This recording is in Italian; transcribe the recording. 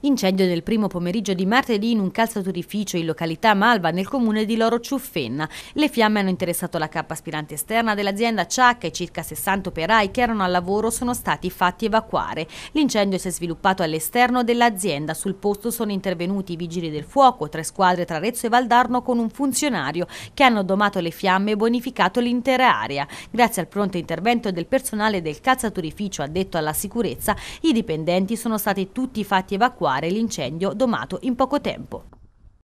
Incendio nel primo pomeriggio di martedì in un calzaturificio in località Malva nel comune di Loro Ciuffenna. Le fiamme hanno interessato la cappa aspirante esterna dell'azienda Ciacca e circa 60 operai che erano al lavoro sono stati fatti evacuare. L'incendio si è sviluppato all'esterno dell'azienda. Sul posto sono intervenuti i vigili del fuoco, tre squadre tra Arezzo e Valdarno con un funzionario che hanno domato le fiamme e bonificato l'intera area. Grazie al pronto intervento del personale del calzaturificio addetto alla sicurezza, i dipendenti sono stati tutti fatti evacuare fare l'incendio domato in poco tempo.